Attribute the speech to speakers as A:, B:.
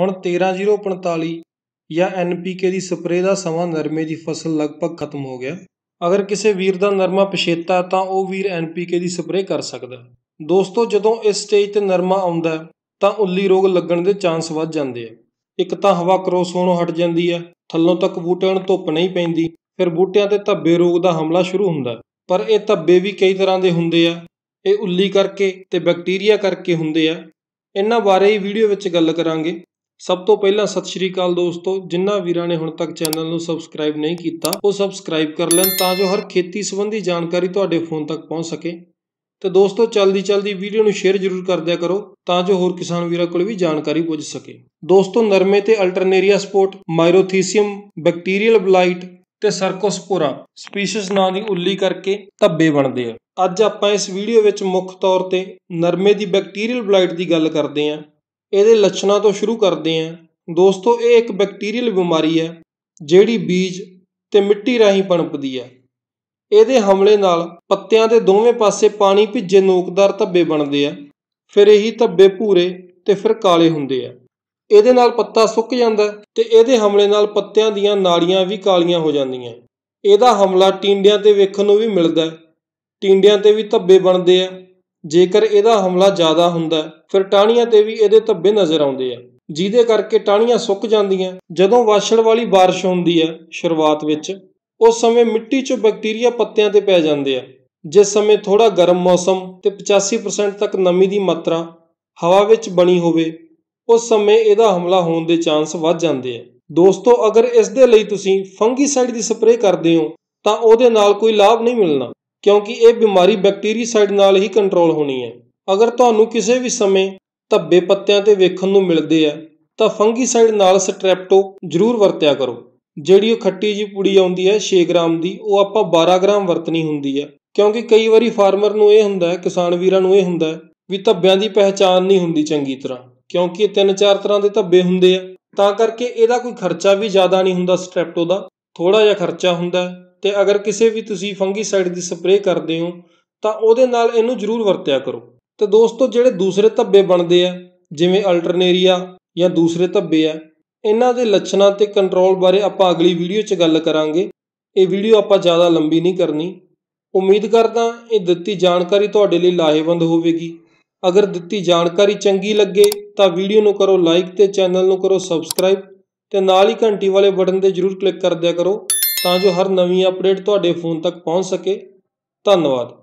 A: ਹੁਣ 13045 ਜਾਂ ਐਨਪੀਕੇ ਦੀ ਸਪਰੇਅ ਦਾ ਸਮਾਂ ਨਰਮੇ ਦੀ ਫਸਲ ਲਗਭਗ ਖਤਮ ਹੋ ਗਿਆ ਅਗਰ ਕਿਸੇ ਵੀਰ ਦਾ ਨਰਮਾ ਪਛੇਤਾ ਤਾਂ ਉਹ ਵੀਰ ਐਨਪੀਕੇ ਦੀ ਸਪਰੇਅ ਕਰ ਸਕਦਾ ਦੋਸਤੋ ਜਦੋਂ ਇਸ ਸਟੇਜ ਤੇ ਨਰਮਾ ਆਉਂਦਾ ਤਾਂ ਉੱਲੀ ਰੋਗ ਲੱਗਣ ਦੇ ਚਾਂਸ ਵੱਧ ਜਾਂਦੇ ਆ ਇੱਕ ਤਾਂ ਹਵਾ ਕਰੋਸ ਹੋਣੋਂ ਹਟ ਜਾਂਦੀ ਆ ਥੱਲੋਂ ਤੱਕ ਬੂਟਿਆਂ ਨੂੰ ਧੁੱਪ ਨਹੀਂ ਪੈਂਦੀ ਫਿਰ ਬੂਟਿਆਂ ਤੇ ਧੱਬੇ ਰੋਗ ਦਾ ਹਮਲਾ ਸ਼ੁਰੂ ਹੁੰਦਾ ਪਰ ਇਹ ਧੱਬੇ ਵੀ ਕਈ ਤਰ੍ਹਾਂ ਦੇ ਹੁੰਦੇ ਆ ਇਹ ਉੱਲੀ ਕਰਕੇ ਤੇ ਬੈਕਟੀਰੀਆ ਕਰਕੇ ਹੁੰਦੇ ਆ ਇਹਨਾਂ ਬਾਰੇ ਹੀ ਵੀਡੀਓ ਵਿੱਚ ਗੱਲ ਕਰਾਂਗੇ ਸਭ ਤੋਂ ਪਹਿਲਾਂ ਸਤਿ ਸ਼੍ਰੀ ਅਕਾਲ ਦੋਸਤੋ ਜਿਨ੍ਹਾਂ ਵੀਰਾਂ ਨੇ ਹੁਣ ਤੱਕ ਚੈਨਲ ਨੂੰ ਸਬਸਕ੍ਰਾਈਬ ਨਹੀਂ ਕੀਤਾ ਉਹ ਸਬਸਕ੍ਰਾਈਬ ਕਰ ਲੈਣ ਤਾਂ ਜੋ ਹਰ ਖੇਤੀ ਸੰਬੰਧੀ ਜਾਣਕਾਰੀ ਤੁਹਾਡੇ ਫੋਨ ਤੱਕ ਪਹੁੰਚ ਸਕੇ ਤੇ ਦੋਸਤੋ ਚਲਦੀ ਚਲਦੀ ਵੀਡੀਓ ਨੂੰ ਸ਼ੇਅਰ ਜ਼ਰੂਰ ਕਰ ਦਿਆ ਕਰੋ ਤਾਂ ਜੋ ਹੋਰ ਕਿਸਾਨ ਵੀਰਾਂ ਕੋਲ ਵੀ ਜਾਣਕਾਰੀ ਪੁੱਜ ਸਕੇ ਦੋਸਤੋ ਨਰਮੇ ਤੇ Alternaria spot Myrothecium bacterial blight ਤੇ ਸਰਕੋਸਪੋਰਾ ਸਪੀਸੀਜ਼ ਨਾਂ ਦੀ ਉੱਲੀ ਕਰਕੇ ਧੱਬੇ ਬਣਦੇ ਆ ਅੱਜ ਆਪਾਂ ਇਸ ਵੀਡੀਓ ਵਿੱਚ ਮੁੱਖ ਤੌਰ ਤੇ ਨਰਮੇ ਦੀ ਬੈਕਟੀਰੀਅਲ ਬਲਾਈਟ ਦੀ ਗੱਲ ਕਰਦੇ ਆਂ ਇਹਦੇ ਲੱਛਣਾਂ ਤੋਂ ਸ਼ੁਰੂ ਕਰਦੇ ਹਾਂ ਦੋਸਤੋ ਇਹ ਇੱਕ ਬੈਕਟੀਰੀਅਲ ਬਿਮਾਰੀ ਹੈ ਜਿਹੜੀ ਬੀਜ ਤੇ ਮਿੱਟੀ ਰਾਹੀਂ ਪਣਪਦੀ ਹੈ ਇਹਦੇ ਹਮਲੇ ਨਾਲ ਪੱਤਿਆਂ ਦੇ ਦੋਵੇਂ ਪਾਸੇ ਪਾਣੀ ਭਿੱਜੇ ਨੋਕਦਾਰ ਧੱਬੇ ਬਣਦੇ ਆ ਫਿਰ ਇਹੀ ਧੱਬੇ ਭੂਰੇ ਤੇ ਫਿਰ ਕਾਲੇ ਹੁੰਦੇ ਆ ਇਹਦੇ ਨਾਲ ਪੱਤਾ ਸੁੱਕ ਜਾਂਦਾ ਤੇ ਇਹਦੇ ਹਮਲੇ ਨਾਲ ਪੱਤਿਆਂ ਦੀਆਂ ਨਾੜੀਆਂ ਵੀ ਕਾਲੀਆਂ ਹੋ ਜਾਂਦੀਆਂ ਇਹਦਾ ਹਮਲਾ ਟਿੰਡਿਆਂ ਤੇ ਵੇਖਣ ਨੂੰ ਵੀ ਮਿਲਦਾ ਟਿੰਡਿਆਂ ਤੇ ਵੀ ਧੱਬੇ ਬਣਦੇ ਆ ਜੇਕਰ ਇਹਦਾ ਹਮਲਾ ਜ਼ਿਆਦਾ ਹੁੰਦਾ ਫਿਰ ਟਾਹਣੀਆਂ ਤੇ ਵੀ ਇਹਦੇ ਧੱਬੇ ਨਜ਼ਰ ਆਉਂਦੇ ਆ ਜਿਹਦੇ ਕਰਕੇ ਟਾਹਣੀਆਂ ਸੁੱਕ ਜਾਂਦੀਆਂ ਜਦੋਂ ਵਾਸ਼ਣ ਵਾਲੀ بارش ਹੁੰਦੀ ਹੈ ਸ਼ੁਰੂਆਤ ਵਿੱਚ ਉਸ ਸਮੇਂ ਮਿੱਟੀ 'ਚ ਬੈਕਟੀਰੀਆ ਪੱਤਿਆਂ ਤੇ ਪੈ ਜਾਂਦੇ ਆ ਜਿਸ ਸਮੇਂ ਥੋੜਾ ਗਰਮ ਮੌਸਮ ਤੇ 85% ਤੱਕ ਨਮੀ ਦੀ ਮਾਤਰਾ ਹਵਾ ਵਿੱਚ ਬਣੀ ਹੋਵੇ ਉਸ ਸਮੇਂ ਇਹਦਾ ਹਮਲਾ ਹੋਣ ਦੇ ਚਾਂਸ ਵੱਧ ਜਾਂਦੇ ਆ ਦੋਸਤੋ ਅਗਰ ਇਸ ਦੇ ਲਈ ਤੁਸੀਂ ਫੰਗੀਸਾਈਡ ਦੀ ਸਪਰੇਅ ਕਰਦੇ ਹੋ ਤਾਂ ਉਹਦੇ ਨਾਲ ਕੋਈ ਲਾਭ ਨਹੀਂ ਮਿਲਣਾ ਕਿਉਂਕਿ ਇਹ ਬਿਮਾਰੀ ਬੈਕਟੀਰੀਸਾਈਡ ਨਾਲ ਹੀ ਕੰਟਰੋਲ ਹੋਣੀ ਹੈ ਅਗਰ ਤੁਹਾਨੂੰ ਕਿਸੇ ਵੀ ਸਮੇਂ ਧੱਬੇ ਪੱਤਿਆਂ ਤੇ ਵੇਖਣ ਨੂੰ ਮਿਲਦੇ ਆ ਤਾਂ ਫੰਗੀਸਾਈਡ ਨਾਲ ਸਟ੍ਰੈਪਟੋ ਜ਼ਰੂਰ ਵਰਤਿਆ ਕਰੋ ਜਿਹੜੀ ਉਹ ਖੱਟੀ ਜੀ ਪੂੜੀ ਆਉਂਦੀ ਹੈ 6 ਗ੍ਰਾਮ ਦੀ ਉਹ ਆਪਾਂ 12 ਗ੍ਰਾਮ ਵਰਤਣੀ ਹੁੰਦੀ ਹੈ ਕਿਉਂਕਿ ਕਈ ਵਾਰੀ ਫਾਰਮਰ ਨੂੰ ਇਹ ਹੁੰਦਾ ਹੈ ਕਿਸਾਨ ਵੀਰਾਂ ਨੂੰ ਇਹ ਹੁੰਦਾ ਹੈ ਵੀ ਧੱਬਿਆਂ ਦੀ ਪਹਿਚਾਨ ਨਹੀਂ ਹੁੰਦੀ ਚੰਗੀ ਤਰ੍ਹਾਂ ਕਿਉਂਕਿ ਇਹ ਤਿੰਨ ਚਾਰ ਤਰ੍ਹਾਂ ਦੇ ਧੱਬੇ ਹੁੰਦੇ ਆ ਤਾਂ ਕਰਕੇ ਇਹਦਾ ਕੋਈ ਖਰਚਾ ਵੀ ਜ਼ਿਆਦਾ ਨਹੀਂ ਹੁੰਦਾ ਸਟ੍ਰੈਪਟੋ ਦਾ ਥੋੜਾ ਜਿਹਾ ਖਰਚਾ ਹੁੰਦਾ ਹੈ ਤੇ ਅਗਰ ਕਿਸੇ ਵੀ ਤੁਸੀਂ ਫੰਗੀਸਾਈਡ ਦੀ ਸਪਰੇਅ ਕਰਦੇ ਹੋ ਤਾਂ ਉਹਦੇ ਨਾਲ ਇਹਨੂੰ ਜ਼ਰੂਰ ਵਰਤਿਆ ਕਰੋ ਤੇ ਦੋਸਤੋ ਜਿਹੜੇ ਦੂਸਰੇ ਧੱਬੇ ਬਣਦੇ ਆ ਜਿਵੇਂ ਅਲਟਰਨੇਰੀਆ ਜਾਂ ਦੂਸਰੇ ਧੱਬੇ ਆ ਇਹਨਾਂ ਦੇ ਲੱਛਣਾਂ ਤੇ ਕੰਟਰੋਲ ਬਾਰੇ ਆਪਾਂ ਅਗਲੀ ਵੀਡੀਓ 'ਚ ਗੱਲ ਕਰਾਂਗੇ ਇਹ ਵੀਡੀਓ ਆਪਾਂ ਜ਼ਿਆਦਾ ਲੰਬੀ ਨਹੀਂ ਕਰਨੀ ਉਮੀਦ ਕਰਦਾ ਇਹ ਦਿੱਤੀ ਜਾਣਕਾਰੀ ਤੁਹਾਡੇ ਲਈ ਲਾਹੇਵੰਦ ਹੋਵੇਗੀ ਅਗਰ ਦਿੱਤੀ ਜਾਣਕਾਰੀ ਚੰਗੀ ਲੱਗੇ ਤਾਂ ਵੀਡੀਓ ਨੂੰ ਕਰੋ ਲਾਈਕ ਤੇ ਚੈਨਲ ਨੂੰ ਕਰੋ ਸਬਸਕ੍ਰਾਈਬ ਤੇ ਨਾਲ ਹੀ ਘੰਟੀ ਵਾਲੇ ਬਟਨ ਤੇ ਜਰੂਰ ਕਲਿੱਕ ਕਰ ਦਿਆ ਕਰੋ ਤਾਂ ਜੋ ਹਰ ਨਵੀਂ ਅਪਡੇਟ ਤੁਹਾਡੇ ਫੋਨ ਤੱਕ ਪਹੁੰਚ ਸਕੇ ਧੰਨਵਾਦ